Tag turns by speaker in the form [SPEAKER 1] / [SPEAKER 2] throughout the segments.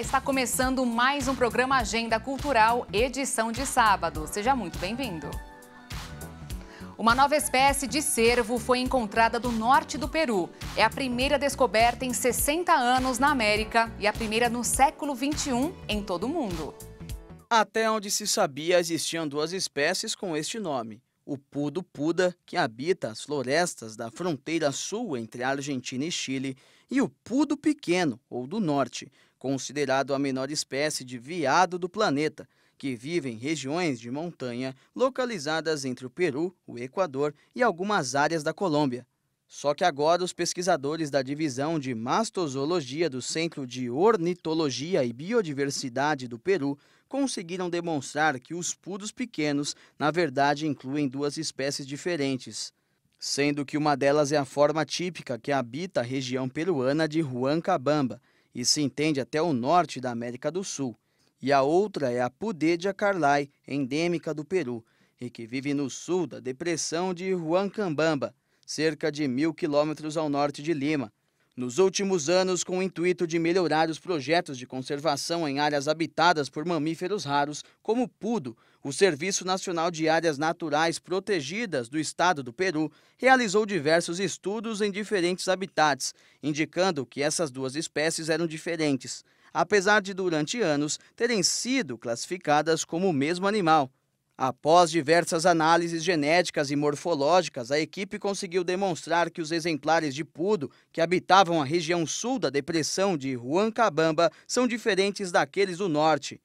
[SPEAKER 1] está começando mais um programa Agenda Cultural, edição de sábado. Seja muito bem-vindo. Uma nova espécie de cervo foi encontrada do norte do Peru. É a primeira descoberta em 60 anos na América e a primeira no século 21 em todo o mundo.
[SPEAKER 2] Até onde se sabia, existiam duas espécies com este nome o Pudo Puda, que habita as florestas da fronteira sul entre Argentina e Chile, e o Pudo Pequeno, ou do Norte, considerado a menor espécie de veado do planeta, que vive em regiões de montanha localizadas entre o Peru, o Equador e algumas áreas da Colômbia. Só que agora os pesquisadores da divisão de mastozoologia do Centro de Ornitologia e Biodiversidade do Peru conseguiram demonstrar que os pudos pequenos, na verdade, incluem duas espécies diferentes, sendo que uma delas é a forma típica que habita a região peruana de Huancabamba, e se entende até o norte da América do Sul, e a outra é a Pudedia carlai, endêmica do Peru, e que vive no sul da depressão de Huancambamba, cerca de mil quilômetros ao norte de Lima. Nos últimos anos, com o intuito de melhorar os projetos de conservação em áreas habitadas por mamíferos raros, como o pudo, o Serviço Nacional de Áreas Naturais Protegidas do Estado do Peru realizou diversos estudos em diferentes habitats, indicando que essas duas espécies eram diferentes, apesar de durante anos terem sido classificadas como o mesmo animal. Após diversas análises genéticas e morfológicas, a equipe conseguiu demonstrar que os exemplares de pudo que habitavam a região sul da depressão de Huancabamba são diferentes daqueles do norte.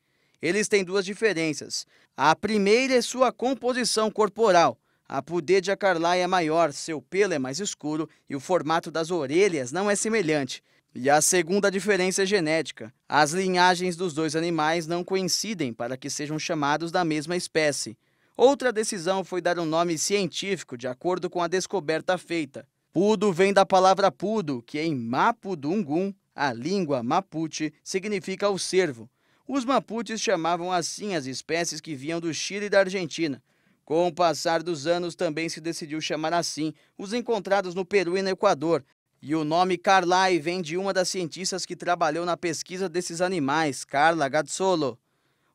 [SPEAKER 2] Eles têm duas diferenças. A primeira é sua composição corporal. A pudê de acarlai é maior, seu pelo é mais escuro e o formato das orelhas não é semelhante. E a segunda diferença é genética. As linhagens dos dois animais não coincidem para que sejam chamados da mesma espécie. Outra decisão foi dar um nome científico de acordo com a descoberta feita. Pudo vem da palavra pudo, que em Mapudungun, a língua mapuche, significa o cervo. Os mapuches chamavam assim as espécies que vinham do Chile e da Argentina. Com o passar dos anos, também se decidiu chamar assim os encontrados no Peru e no Equador. E o nome Carlai vem de uma das cientistas que trabalhou na pesquisa desses animais, Carla Gazzolo.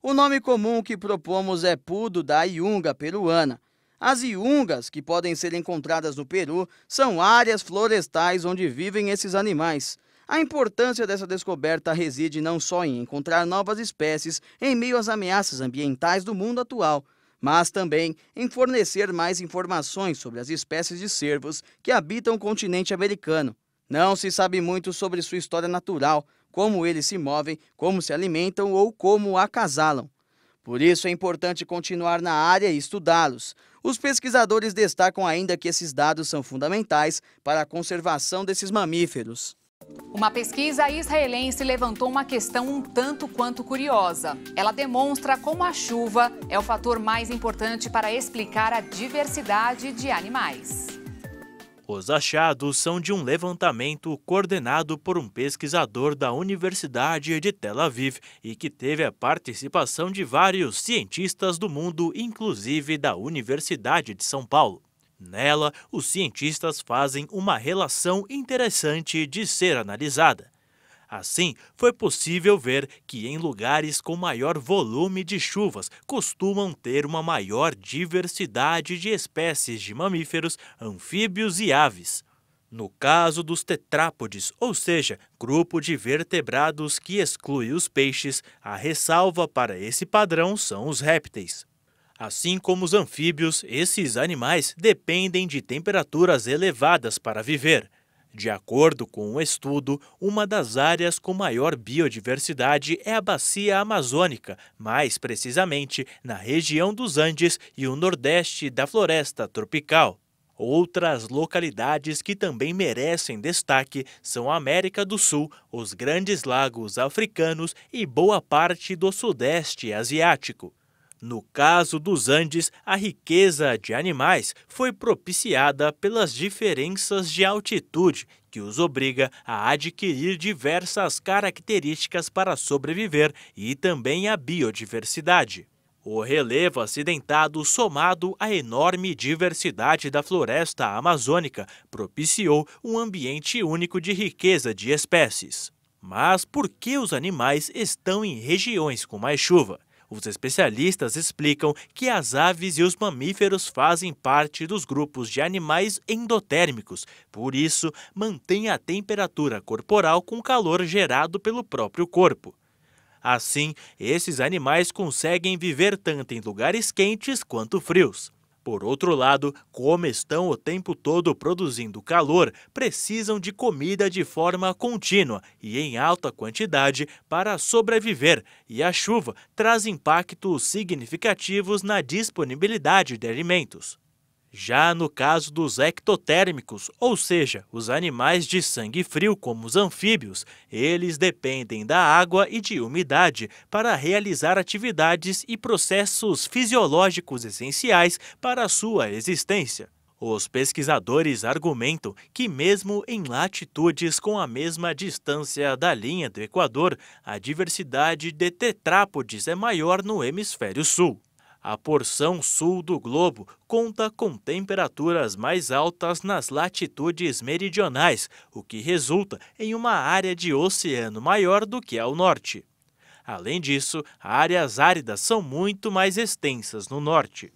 [SPEAKER 2] O nome comum que propomos é pudo da iunga peruana. As iungas, que podem ser encontradas no Peru, são áreas florestais onde vivem esses animais. A importância dessa descoberta reside não só em encontrar novas espécies em meio às ameaças ambientais do mundo atual, mas também em fornecer mais informações sobre as espécies de cervos que habitam o continente americano. Não se sabe muito sobre sua história natural, como eles se movem, como se alimentam ou como acasalam. Por isso é importante continuar na área e estudá-los. Os pesquisadores destacam ainda que esses dados são fundamentais para a conservação desses mamíferos.
[SPEAKER 1] Uma pesquisa israelense levantou uma questão um tanto quanto curiosa. Ela demonstra como a chuva é o fator mais importante para explicar a diversidade de animais.
[SPEAKER 3] Os achados são de um levantamento coordenado por um pesquisador da Universidade de Tel Aviv e que teve a participação de vários cientistas do mundo, inclusive da Universidade de São Paulo. Nela, os cientistas fazem uma relação interessante de ser analisada. Assim, foi possível ver que em lugares com maior volume de chuvas costumam ter uma maior diversidade de espécies de mamíferos, anfíbios e aves. No caso dos tetrápodes, ou seja, grupo de vertebrados que exclui os peixes, a ressalva para esse padrão são os répteis. Assim como os anfíbios, esses animais dependem de temperaturas elevadas para viver. De acordo com um estudo, uma das áreas com maior biodiversidade é a Bacia Amazônica, mais precisamente na região dos Andes e o nordeste da floresta tropical. Outras localidades que também merecem destaque são a América do Sul, os Grandes Lagos Africanos e boa parte do Sudeste Asiático. No caso dos Andes, a riqueza de animais foi propiciada pelas diferenças de altitude, que os obriga a adquirir diversas características para sobreviver e também a biodiversidade. O relevo acidentado, somado à enorme diversidade da floresta amazônica, propiciou um ambiente único de riqueza de espécies. Mas por que os animais estão em regiões com mais chuva? Os especialistas explicam que as aves e os mamíferos fazem parte dos grupos de animais endotérmicos, por isso, mantêm a temperatura corporal com calor gerado pelo próprio corpo. Assim, esses animais conseguem viver tanto em lugares quentes quanto frios. Por outro lado, como estão o tempo todo produzindo calor, precisam de comida de forma contínua e em alta quantidade para sobreviver, e a chuva traz impactos significativos na disponibilidade de alimentos. Já no caso dos ectotérmicos, ou seja, os animais de sangue frio, como os anfíbios, eles dependem da água e de umidade para realizar atividades e processos fisiológicos essenciais para a sua existência. Os pesquisadores argumentam que, mesmo em latitudes com a mesma distância da linha do Equador, a diversidade de tetrápodes é maior no hemisfério sul. A porção sul do globo conta com temperaturas mais altas nas latitudes meridionais, o que resulta em uma área de oceano maior do que ao norte. Além disso, áreas áridas são muito mais extensas no
[SPEAKER 1] norte.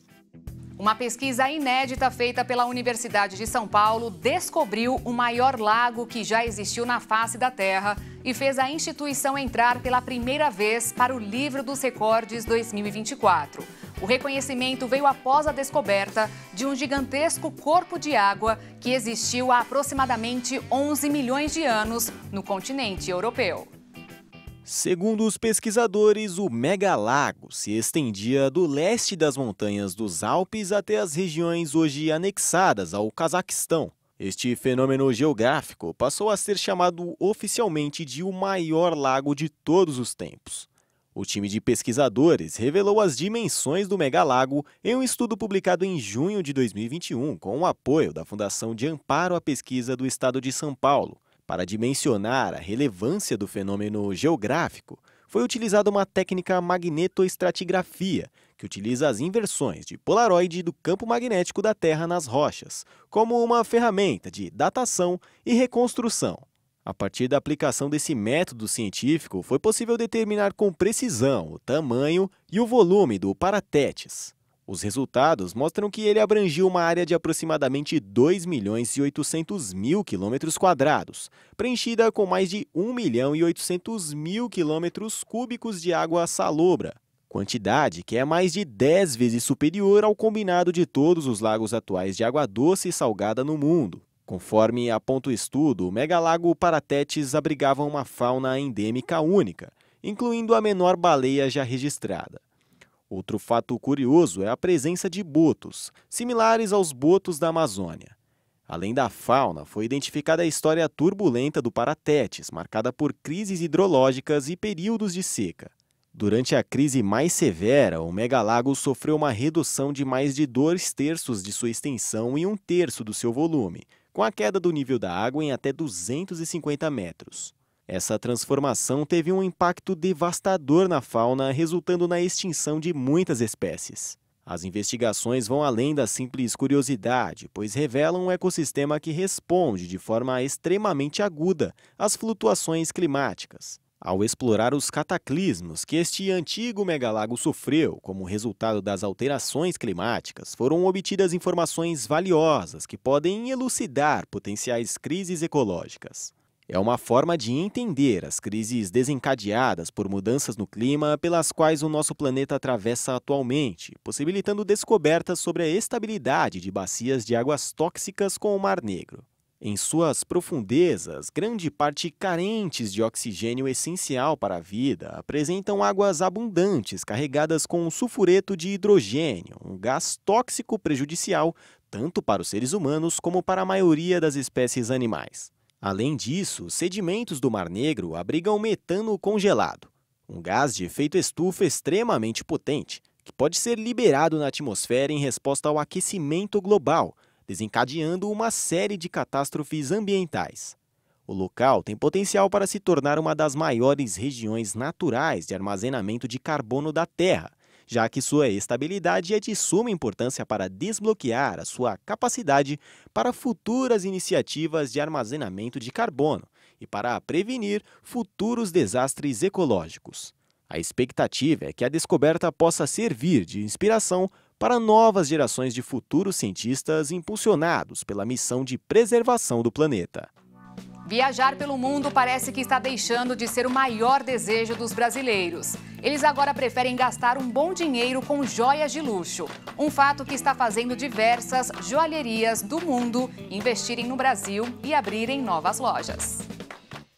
[SPEAKER 1] Uma pesquisa inédita feita pela Universidade de São Paulo descobriu o maior lago que já existiu na face da Terra e fez a instituição entrar pela primeira vez para o Livro dos Recordes 2024. O reconhecimento veio após a descoberta de um gigantesco corpo de água que existiu há aproximadamente 11 milhões de anos no continente europeu.
[SPEAKER 4] Segundo os pesquisadores, o megalago se estendia do leste das montanhas dos Alpes até as regiões hoje anexadas ao Cazaquistão. Este fenômeno geográfico passou a ser chamado oficialmente de o maior lago de todos os tempos. O time de pesquisadores revelou as dimensões do megalago em um estudo publicado em junho de 2021 com o apoio da Fundação de Amparo à Pesquisa do Estado de São Paulo. Para dimensionar a relevância do fenômeno geográfico, foi utilizada uma técnica magnetoestratigrafia, que utiliza as inversões de polaroid do campo magnético da Terra nas rochas, como uma ferramenta de datação e reconstrução. A partir da aplicação desse método científico, foi possível determinar com precisão o tamanho e o volume do Paratetes. Os resultados mostram que ele abrangiu uma área de aproximadamente 2 milhões e 800 mil quilômetros quadrados, preenchida com mais de 1 milhão e 800 mil quilômetros cúbicos de água salobra, quantidade que é mais de 10 vezes superior ao combinado de todos os lagos atuais de água doce e salgada no mundo. Conforme aponta o estudo, o megalago Paratetes abrigava uma fauna endêmica única, incluindo a menor baleia já registrada. Outro fato curioso é a presença de botos, similares aos botos da Amazônia. Além da fauna, foi identificada a história turbulenta do Paratetes, marcada por crises hidrológicas e períodos de seca. Durante a crise mais severa, o megalago sofreu uma redução de mais de dois terços de sua extensão e um terço do seu volume, com a queda do nível da água em até 250 metros. Essa transformação teve um impacto devastador na fauna, resultando na extinção de muitas espécies. As investigações vão além da simples curiosidade, pois revelam um ecossistema que responde de forma extremamente aguda às flutuações climáticas ao explorar os cataclismos que este antigo megalago sofreu como resultado das alterações climáticas, foram obtidas informações valiosas que podem elucidar potenciais crises ecológicas. É uma forma de entender as crises desencadeadas por mudanças no clima pelas quais o nosso planeta atravessa atualmente, possibilitando descobertas sobre a estabilidade de bacias de águas tóxicas com o Mar Negro. Em suas profundezas, grande parte carentes de oxigênio essencial para a vida, apresentam águas abundantes carregadas com sulfureto de hidrogênio, um gás tóxico prejudicial tanto para os seres humanos como para a maioria das espécies animais. Além disso, sedimentos do Mar Negro abrigam metano congelado, um gás de efeito estufa extremamente potente, que pode ser liberado na atmosfera em resposta ao aquecimento global, desencadeando uma série de catástrofes ambientais. O local tem potencial para se tornar uma das maiores regiões naturais de armazenamento de carbono da Terra, já que sua estabilidade é de suma importância para desbloquear a sua capacidade para futuras iniciativas de armazenamento de carbono e para prevenir futuros desastres ecológicos. A expectativa é que a descoberta possa servir de inspiração para novas gerações de futuros cientistas impulsionados pela missão de preservação do planeta.
[SPEAKER 1] Viajar pelo mundo parece que está deixando de ser o maior desejo dos brasileiros. Eles agora preferem gastar um bom dinheiro com joias de luxo. Um fato que está fazendo diversas joalherias do mundo investirem no Brasil e abrirem novas lojas.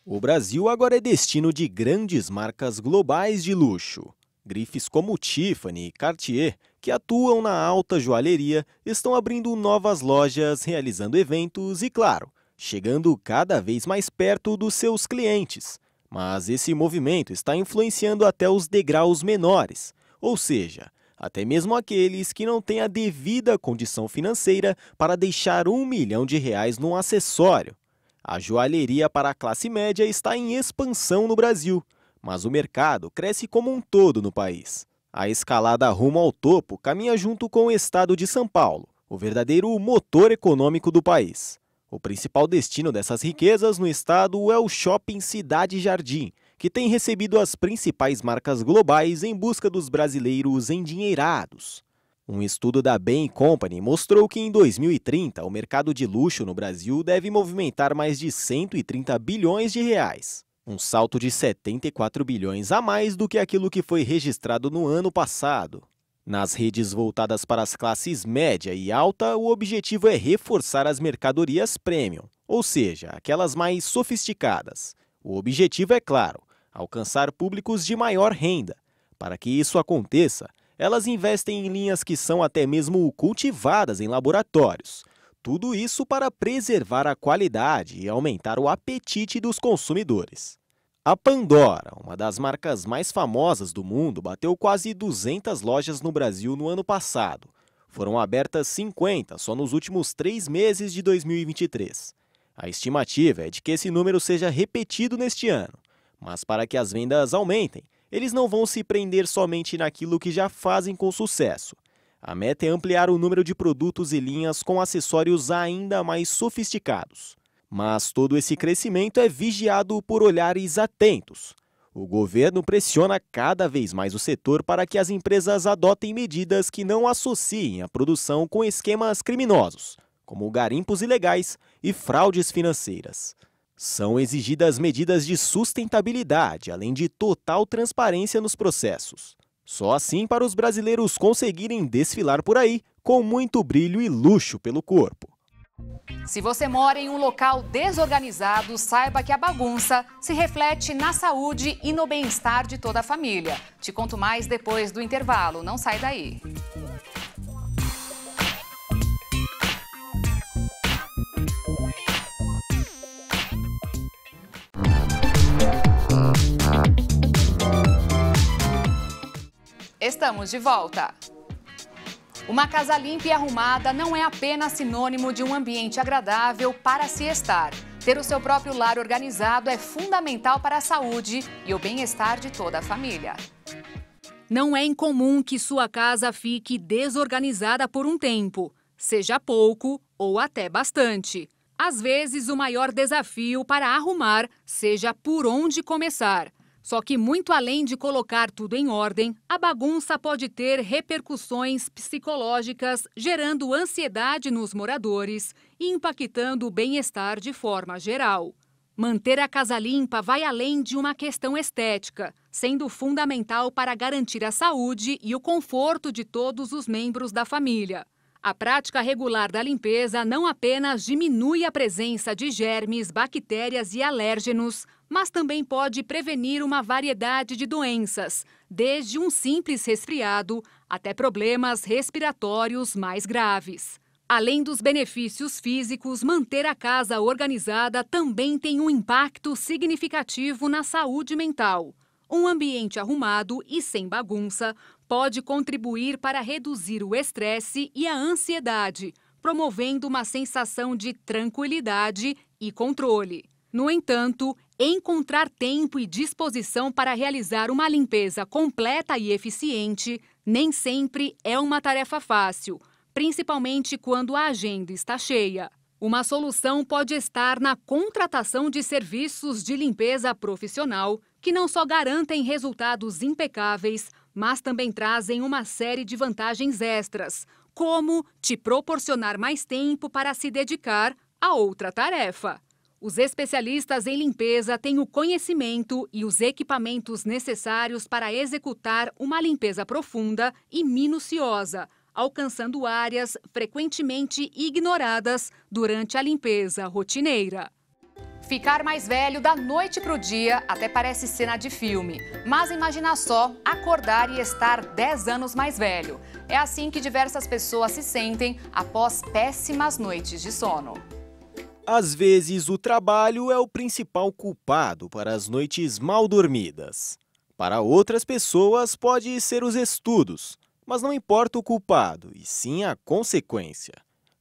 [SPEAKER 4] O Brasil agora é destino de grandes marcas globais de luxo. Grifes como Tiffany e Cartier que atuam na alta joalheria estão abrindo novas lojas, realizando eventos e, claro, chegando cada vez mais perto dos seus clientes. Mas esse movimento está influenciando até os degraus menores, ou seja, até mesmo aqueles que não têm a devida condição financeira para deixar um milhão de reais num acessório. A joalheria para a classe média está em expansão no Brasil, mas o mercado cresce como um todo no país. A escalada rumo ao topo caminha junto com o estado de São Paulo, o verdadeiro motor econômico do país. O principal destino dessas riquezas no estado é o shopping Cidade Jardim, que tem recebido as principais marcas globais em busca dos brasileiros endinheirados. Um estudo da Bain Company mostrou que em 2030 o mercado de luxo no Brasil deve movimentar mais de 130 bilhões de reais um salto de 74 bilhões a mais do que aquilo que foi registrado no ano passado. Nas redes voltadas para as classes média e alta, o objetivo é reforçar as mercadorias premium, ou seja, aquelas mais sofisticadas. O objetivo é claro, alcançar públicos de maior renda. Para que isso aconteça, elas investem em linhas que são até mesmo cultivadas em laboratórios, tudo isso para preservar a qualidade e aumentar o apetite dos consumidores. A Pandora, uma das marcas mais famosas do mundo, bateu quase 200 lojas no Brasil no ano passado. Foram abertas 50 só nos últimos três meses de 2023. A estimativa é de que esse número seja repetido neste ano. Mas para que as vendas aumentem, eles não vão se prender somente naquilo que já fazem com sucesso. A meta é ampliar o número de produtos e linhas com acessórios ainda mais sofisticados. Mas todo esse crescimento é vigiado por olhares atentos. O governo pressiona cada vez mais o setor para que as empresas adotem medidas que não associem a produção com esquemas criminosos, como garimpos ilegais e fraudes financeiras. São exigidas medidas de sustentabilidade, além de total transparência nos processos. Só assim para os brasileiros conseguirem desfilar por aí com muito brilho e luxo pelo corpo.
[SPEAKER 1] Se você mora em um local desorganizado, saiba que a bagunça se reflete na saúde e no bem-estar de toda a família. Te conto mais depois do intervalo, não sai daí. Estamos de volta. Uma casa limpa e arrumada não é apenas sinônimo de um ambiente agradável para se estar. Ter o seu próprio lar organizado é fundamental para a saúde e o bem-estar de toda a família. Não é incomum que sua casa fique desorganizada por um tempo, seja pouco ou até bastante. Às vezes, o maior desafio para arrumar seja por onde começar. Só que, muito além de colocar tudo em ordem, a bagunça pode ter repercussões psicológicas, gerando ansiedade nos moradores e impactando o bem-estar de forma geral. Manter a casa limpa vai além de uma questão estética, sendo fundamental para garantir a saúde e o conforto de todos os membros da família. A prática regular da limpeza não apenas diminui a presença de germes, bactérias e alérgenos, mas também pode prevenir uma variedade de doenças, desde um simples resfriado até problemas respiratórios mais graves. Além dos benefícios físicos, manter a casa organizada também tem um impacto significativo na saúde mental. Um ambiente arrumado e sem bagunça pode contribuir para reduzir o estresse e a ansiedade, promovendo uma sensação de tranquilidade e controle. No entanto, Encontrar tempo e disposição para realizar uma limpeza completa e eficiente nem sempre é uma tarefa fácil, principalmente quando a agenda está cheia. Uma solução pode estar na contratação de serviços de limpeza profissional, que não só garantem resultados impecáveis, mas também trazem uma série de vantagens extras, como te proporcionar mais tempo para se dedicar a outra tarefa. Os especialistas em limpeza têm o conhecimento e os equipamentos necessários para executar uma limpeza profunda e minuciosa, alcançando áreas frequentemente ignoradas durante a limpeza rotineira. Ficar mais velho da noite para o dia até parece cena de filme. Mas imagina só acordar e estar 10 anos mais velho. É assim que diversas pessoas se sentem após péssimas noites de sono.
[SPEAKER 4] Às vezes, o trabalho é o principal culpado para as noites mal dormidas. Para outras pessoas, pode ser os estudos, mas não importa o culpado, e sim a consequência.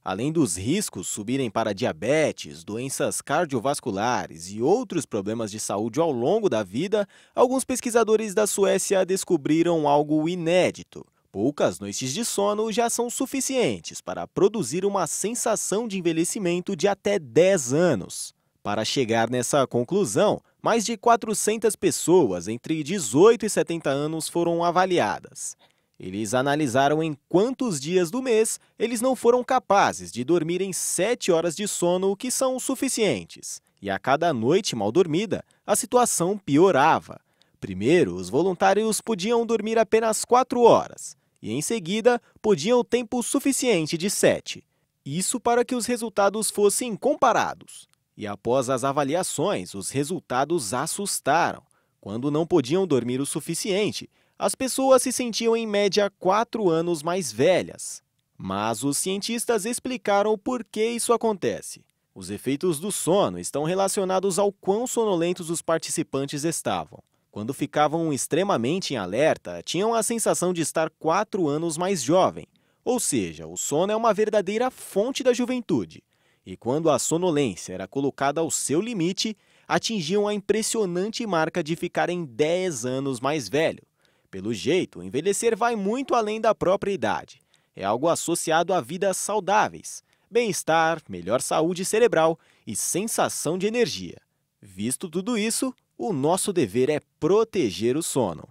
[SPEAKER 4] Além dos riscos subirem para diabetes, doenças cardiovasculares e outros problemas de saúde ao longo da vida, alguns pesquisadores da Suécia descobriram algo inédito Poucas noites de sono já são suficientes para produzir uma sensação de envelhecimento de até 10 anos. Para chegar nessa conclusão, mais de 400 pessoas entre 18 e 70 anos foram avaliadas. Eles analisaram em quantos dias do mês eles não foram capazes de dormir em 7 horas de sono, que são suficientes. E a cada noite mal dormida, a situação piorava. Primeiro, os voluntários podiam dormir apenas 4 horas e em seguida podiam o tempo suficiente de sete Isso para que os resultados fossem comparados. E após as avaliações, os resultados assustaram. Quando não podiam dormir o suficiente, as pessoas se sentiam em média quatro anos mais velhas. Mas os cientistas explicaram por que isso acontece. Os efeitos do sono estão relacionados ao quão sonolentos os participantes estavam. Quando ficavam extremamente em alerta, tinham a sensação de estar quatro anos mais jovem. Ou seja, o sono é uma verdadeira fonte da juventude. E quando a sonolência era colocada ao seu limite, atingiam a impressionante marca de ficarem 10 anos mais velho. Pelo jeito, envelhecer vai muito além da própria idade. É algo associado a vidas saudáveis, bem-estar, melhor saúde cerebral e sensação de energia. Visto tudo isso, o nosso dever é proteger o sono.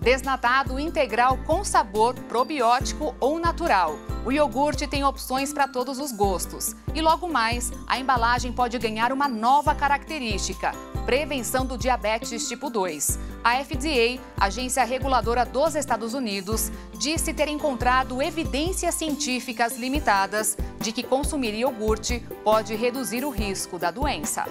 [SPEAKER 1] Desnatado integral com sabor, probiótico ou natural. O iogurte tem opções para todos os gostos. E logo mais, a embalagem pode ganhar uma nova característica: prevenção do diabetes tipo 2. A FDA, agência reguladora dos Estados Unidos, disse ter encontrado evidências científicas limitadas de que consumir iogurte pode reduzir o risco da doença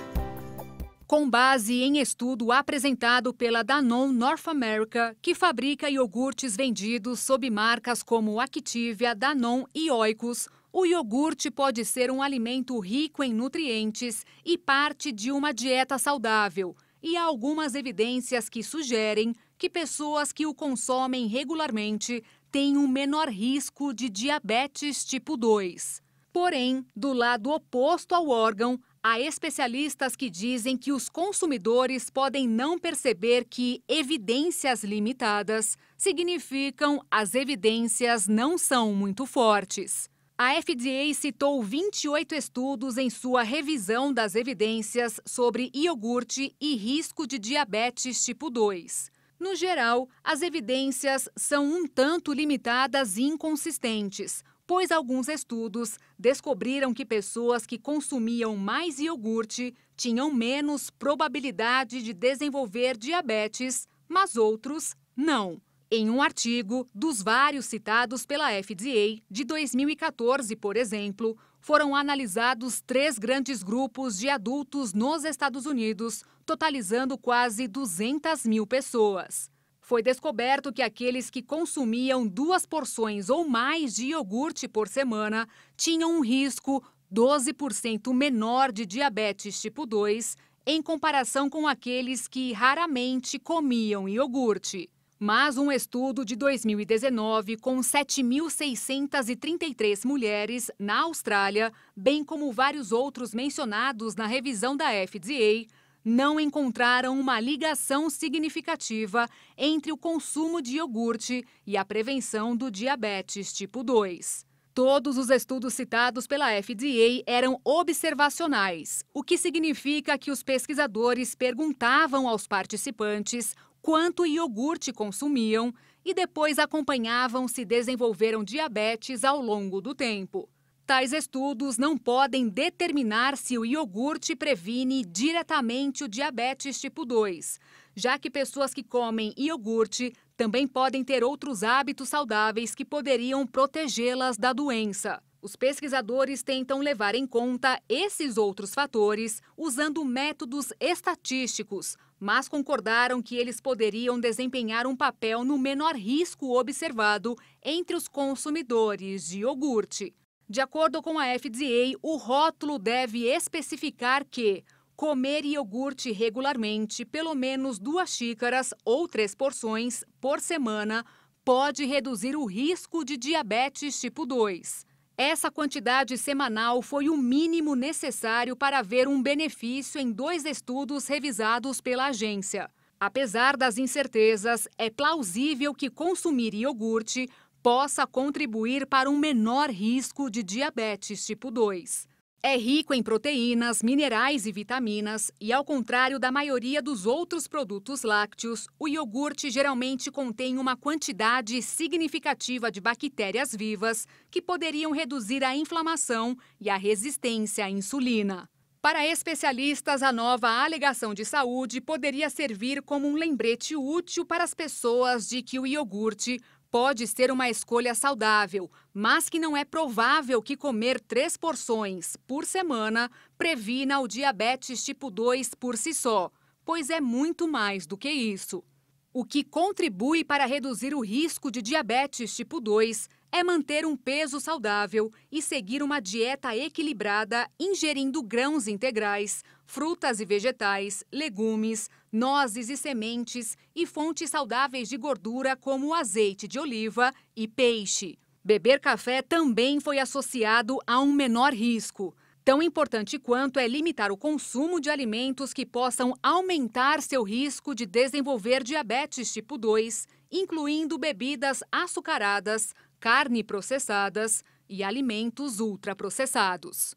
[SPEAKER 1] com base em estudo apresentado pela Danone North America, que fabrica iogurtes vendidos sob marcas como Activia, Danone e Oikos, o iogurte pode ser um alimento rico em nutrientes e parte de uma dieta saudável. E há algumas evidências que sugerem que pessoas que o consomem regularmente têm um menor risco de diabetes tipo 2. Porém, do lado oposto ao órgão, Há especialistas que dizem que os consumidores podem não perceber que evidências limitadas significam as evidências não são muito fortes. A FDA citou 28 estudos em sua revisão das evidências sobre iogurte e risco de diabetes tipo 2. No geral, as evidências são um tanto limitadas e inconsistentes, pois alguns estudos descobriram que pessoas que consumiam mais iogurte tinham menos probabilidade de desenvolver diabetes, mas outros não. Em um artigo, dos vários citados pela FDA de 2014, por exemplo, foram analisados três grandes grupos de adultos nos Estados Unidos, totalizando quase 200 mil pessoas. Foi descoberto que aqueles que consumiam duas porções ou mais de iogurte por semana tinham um risco 12% menor de diabetes tipo 2 em comparação com aqueles que raramente comiam iogurte. Mas um estudo de 2019 com 7.633 mulheres na Austrália, bem como vários outros mencionados na revisão da FDA, não encontraram uma ligação significativa entre o consumo de iogurte e a prevenção do diabetes tipo 2. Todos os estudos citados pela FDA eram observacionais, o que significa que os pesquisadores perguntavam aos participantes quanto iogurte consumiam e depois acompanhavam se desenvolveram diabetes ao longo do tempo. Tais estudos não podem determinar se o iogurte previne diretamente o diabetes tipo 2, já que pessoas que comem iogurte também podem ter outros hábitos saudáveis que poderiam protegê-las da doença. Os pesquisadores tentam levar em conta esses outros fatores usando métodos estatísticos, mas concordaram que eles poderiam desempenhar um papel no menor risco observado entre os consumidores de iogurte. De acordo com a FDA, o rótulo deve especificar que comer iogurte regularmente, pelo menos duas xícaras ou três porções por semana, pode reduzir o risco de diabetes tipo 2. Essa quantidade semanal foi o mínimo necessário para haver um benefício em dois estudos revisados pela agência. Apesar das incertezas, é plausível que consumir iogurte possa contribuir para um menor risco de diabetes tipo 2. É rico em proteínas, minerais e vitaminas, e ao contrário da maioria dos outros produtos lácteos, o iogurte geralmente contém uma quantidade significativa de bactérias vivas que poderiam reduzir a inflamação e a resistência à insulina. Para especialistas, a nova alegação de saúde poderia servir como um lembrete útil para as pessoas de que o iogurte pode ser uma escolha saudável, mas que não é provável que comer três porções por semana previna o diabetes tipo 2 por si só, pois é muito mais do que isso. O que contribui para reduzir o risco de diabetes tipo 2 é manter um peso saudável e seguir uma dieta equilibrada, ingerindo grãos integrais, frutas e vegetais, legumes, nozes e sementes e fontes saudáveis de gordura como azeite de oliva e peixe. Beber café também foi associado a um menor risco. Tão importante quanto é limitar o consumo de alimentos que possam aumentar seu risco de desenvolver diabetes tipo 2, incluindo bebidas açucaradas, carne processadas e alimentos ultraprocessados.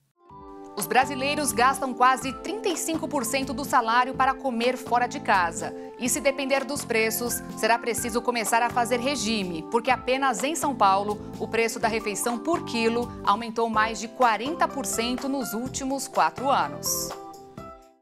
[SPEAKER 1] Os brasileiros gastam quase 35% do salário para comer fora de casa. E se depender dos preços, será preciso começar a fazer regime, porque apenas em São Paulo o preço da refeição por quilo aumentou mais de 40% nos últimos quatro anos.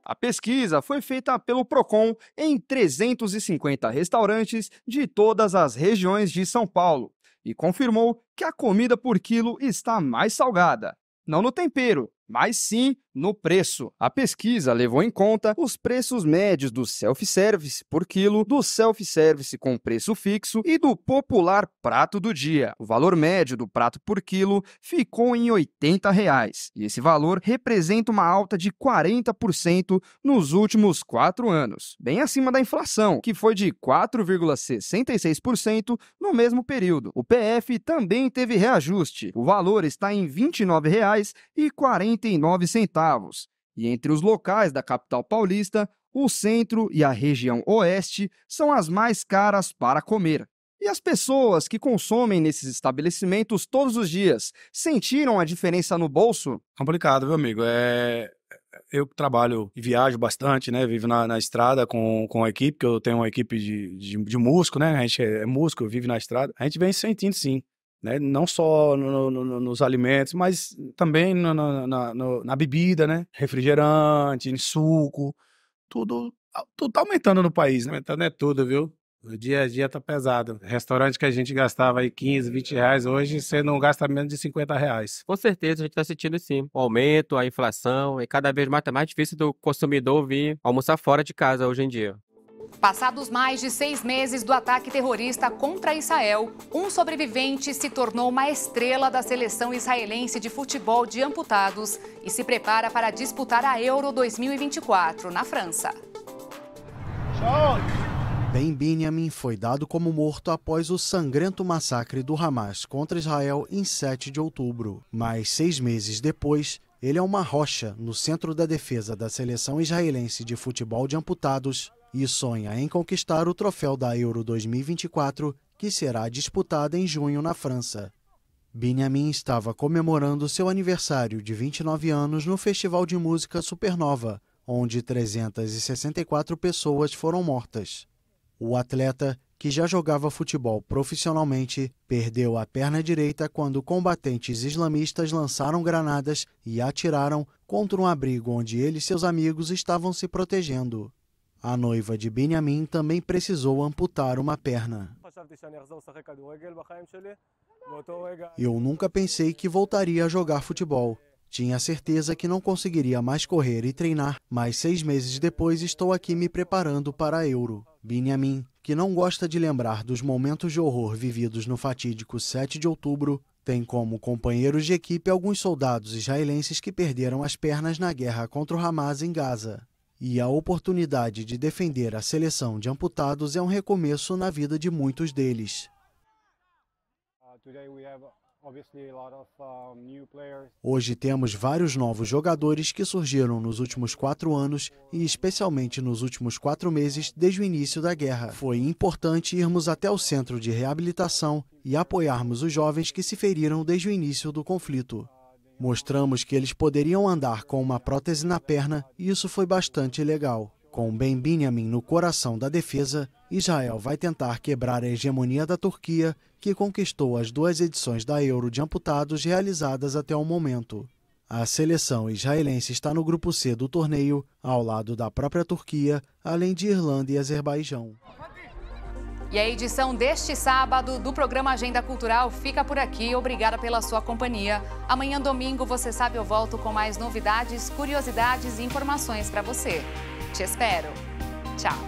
[SPEAKER 5] A pesquisa foi feita pelo Procon em 350 restaurantes de todas as regiões de São Paulo e confirmou que a comida por quilo está mais salgada. Não no tempero, mas sim no preço. A pesquisa levou em conta os preços médios do self-service por quilo, do self-service com preço fixo e do popular prato do dia. O valor médio do prato por quilo ficou em R$ 80, reais, e esse valor representa uma alta de 40% nos últimos quatro anos, bem acima da inflação, que foi de 4,66% no mesmo período. O PF também teve reajuste. O valor está em R$ 29,49 centavos, e entre os locais da capital paulista, o centro e a região oeste são as mais caras para comer. E as pessoas que consomem nesses estabelecimentos todos os dias sentiram a diferença no bolso? Complicado, meu amigo. É...
[SPEAKER 6] Eu trabalho e viajo bastante, né? Vivo na, na estrada com, com a equipe, que eu tenho uma equipe de, de, de músico, né? A gente é, é músico, vive na estrada. A gente vem sentindo, sim né? Não só no, no, nos alimentos, mas também na, na bebida, né? Refrigerante, suco, tudo, tudo tá aumentando no país, né? Aumentando é tudo, viu? O dia a dia tá pesado. Restaurante que a gente gastava aí 15, 20 reais, hoje você não
[SPEAKER 4] gasta menos de 50 reais. Com certeza, a gente tá sentindo sim. O aumento, a inflação, e cada vez mais tá mais difícil do consumidor vir almoçar fora de casa hoje em dia.
[SPEAKER 1] Passados mais de seis meses do ataque terrorista contra Israel, um sobrevivente se tornou uma estrela da seleção israelense de futebol de amputados e se prepara para disputar a Euro 2024 na França.
[SPEAKER 6] Ben Binyamin foi dado como morto após o sangrento massacre do Hamas contra Israel em 7 de outubro. Mas seis meses depois, ele é uma rocha no centro da defesa da seleção israelense de futebol de amputados e sonha em conquistar o troféu da Euro 2024, que será disputada em junho na França. Benjamin estava comemorando seu aniversário de 29 anos no Festival de Música Supernova, onde 364 pessoas foram mortas. O atleta, que já jogava futebol profissionalmente, perdeu a perna direita quando combatentes islamistas lançaram granadas e atiraram contra um abrigo onde ele e seus amigos estavam se protegendo. A noiva de Benjamin também precisou amputar uma perna. Eu nunca pensei que voltaria a jogar futebol. Tinha certeza que não conseguiria mais correr e treinar, mas seis meses depois estou aqui me preparando para a Euro. Benjamin, que não gosta de lembrar dos momentos de horror vividos no fatídico 7 de outubro, tem como companheiros de equipe alguns soldados israelenses que perderam as pernas na guerra contra o Hamas em Gaza. E a oportunidade de defender a seleção de amputados é um recomeço na vida de muitos deles. Uh, uh, Hoje temos vários novos jogadores que surgiram nos últimos quatro anos e especialmente nos últimos quatro meses desde o início da guerra. Foi importante irmos até o centro de reabilitação e apoiarmos os jovens que se feriram desde o início do conflito. Mostramos que eles poderiam andar com uma prótese na perna e isso foi bastante legal. Com Ben Benjamin no coração da defesa, Israel vai tentar quebrar a hegemonia da Turquia, que conquistou as duas edições da Euro de amputados realizadas até o momento. A seleção israelense está no grupo C do torneio, ao lado da própria Turquia, além de Irlanda e Azerbaijão.
[SPEAKER 1] E a edição deste sábado do programa Agenda Cultural fica por aqui. Obrigada pela sua companhia. Amanhã, domingo, você sabe, eu volto com mais novidades, curiosidades e informações para você. Te espero. Tchau.